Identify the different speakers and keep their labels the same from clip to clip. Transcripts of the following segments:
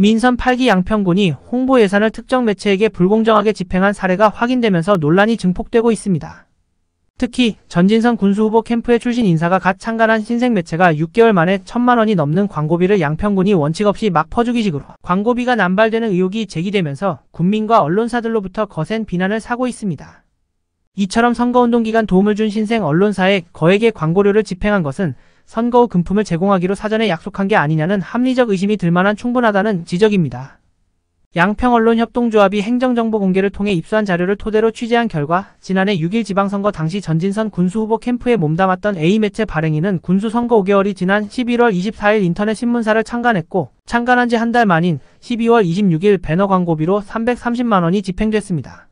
Speaker 1: 민선 8기 양평군이 홍보 예산을 특정 매체에게 불공정하게 집행한 사례가 확인되면서 논란이 증폭되고 있습니다. 특히 전진선 군수 후보 캠프에 출신 인사가 갓 창간한 신생 매체가 6개월 만에 천만 원이 넘는 광고비를 양평군이 원칙 없이 막 퍼주기식으로 광고비가 남발되는 의혹이 제기되면서 국민과 언론사들로부터 거센 비난을 사고 있습니다. 이처럼 선거운동 기간 도움을 준 신생 언론사에 거액의 광고료를 집행한 것은 선거 후 금품을 제공하기로 사전에 약속한 게 아니냐는 합리적 의심이 들만한 충분하다는 지적입니다. 양평언론협동조합이 행정정보 공개를 통해 입수한 자료를 토대로 취재한 결과 지난해 6일 지방선거 당시 전진선 군수후보 캠프에 몸담았던 A매체 발행인은 군수 선거 5개월이 지난 11월 24일 인터넷 신문사를 창간했고 창간한 지 한 달 만인 12월 26일 배너 광고비로 330만원이 집행됐습니다.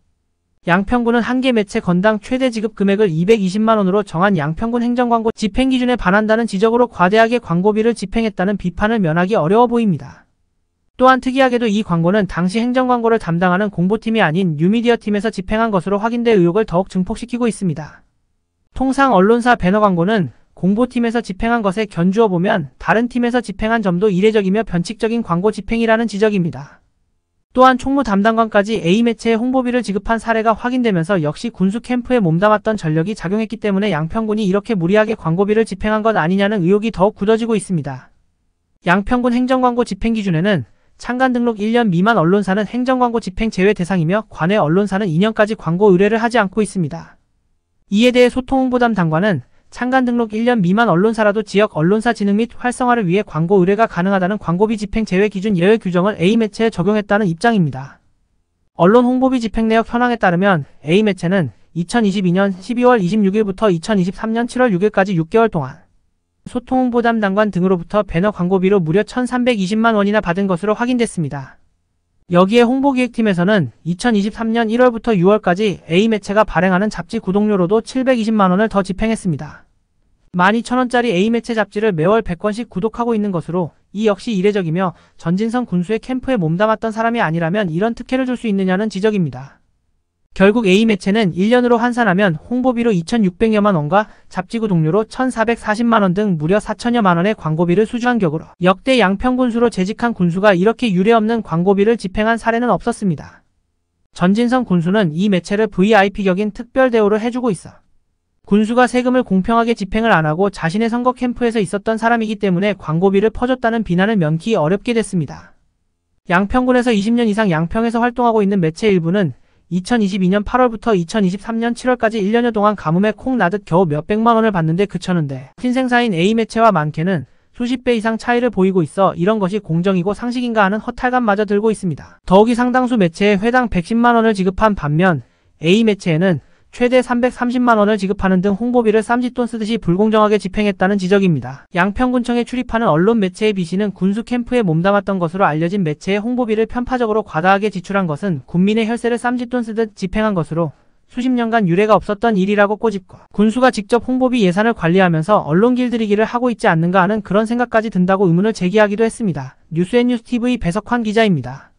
Speaker 1: 양평군은 한 개 매체 건당 최대 지급 금액을 220만원으로 정한 양평군 행정광고 집행기준에 반한다는 지적으로 과대하게 광고비를 집행했다는 비판을 면하기 어려워 보입니다. 또한 특이하게도 이 광고는 당시 행정광고를 담당하는 공보팀이 아닌 유미디어 팀에서 집행한 것으로 확인돼 의혹을 더욱 증폭시키고 있습니다. 통상 언론사 배너 광고는 공보팀에서 집행한 것에 견주어 보면 다른 팀에서 집행한 점도 이례적이며 변칙적인 광고 집행이라는 지적입니다. 또한 총무 담당관까지 A매체에 홍보비를 지급한 사례가 확인되면서 역시 군수 캠프에 몸담았던 전력이 작용했기 때문에 양평군이 이렇게 무리하게 광고비를 집행한 것 아니냐는 의혹이 더욱 굳어지고 있습니다. 양평군 행정광고 집행기준에는 창간 등록 1년 미만 언론사는 행정광고 집행 제외 대상이며 관외 언론사는 2년까지 광고 의뢰를 하지 않고 있습니다. 이에 대해 소통홍보담 당관은 상간 등록 1년 미만 언론사라도 지역 언론사 진흥 및 활성화를 위해 광고 의뢰가 가능하다는 광고비 집행 제외 기준 예외 규정을 A매체에 적용했다는 입장입니다. 언론 홍보비 집행 내역 현황에 따르면 A매체는 2022년 12월 26일부터 2023년 7월 6일까지 6개월 동안 소통 홍보 담당관 등으로부터 배너 광고비로 무려 1,320만 원이나 받은 것으로 확인됐습니다. 여기에 홍보기획팀에서는 2023년 1월부터 6월까지 A매체가 발행하는 잡지 구독료로도 720만 원을 더 집행했습니다. 12,000원짜리 A매체 잡지를 매월 100권씩 구독하고 있는 것으로 이 역시 이례적이며 전진성 군수의 캠프에 몸담았던 사람이 아니라면 이런 특혜를 줄 수 있느냐는 지적입니다. 결국 A매체는 1년으로 환산하면 홍보비로 2,600여만 원과 잡지구 동료로 1,440만 원 등 무려 4천여만 원의 광고비를 수주한 격으로 역대 양평군수로 재직한 군수가 이렇게 유례없는 광고비를 집행한 사례는 없었습니다. 전진성 군수는 이 매체를 VIP격인 특별 대우를 해주고 있어 군수가 세금을 공평하게 집행을 안하고 자신의 선거 캠프에서 있었던 사람이기 때문에 광고비를 퍼줬다는 비난을 면키 어렵게 됐습니다. 양평군에서 20년 이상 양평에서 활동하고 있는 매체 일부는 2022년 8월부터 2023년 7월까지 1년여 동안 가뭄에 콩 나듯 겨우 몇백만 원을 받는데 그쳤는데 신생사인 A매체와 많게는 수십 배 이상 차이를 보이고 있어 이런 것이 공정이고 상식인가 하는 허탈감마저 들고 있습니다. 더욱이 상당수 매체에 회당 110만 원을 지급한 반면 A매체에는 최대 330만원을 지급하는 등 홍보비를 쌈짓돈 쓰듯이 불공정하게 집행했다는 지적입니다. 양평군청에 출입하는 언론 매체의 비씨는 군수 캠프에 몸담았던 것으로 알려진 매체의 홍보비를 편파적으로 과다하게 지출한 것은 국민의 혈세를 쌈짓돈 쓰듯 집행한 것으로 수십 년간 유례가 없었던 일이라고 꼬집고 군수가 직접 홍보비 예산을 관리하면서 언론 길들이기를 하고 있지 않는가 하는 그런 생각까지 든다고 의문을 제기하기도 했습니다. 뉴스앤뉴스TV 배석환 기자입니다.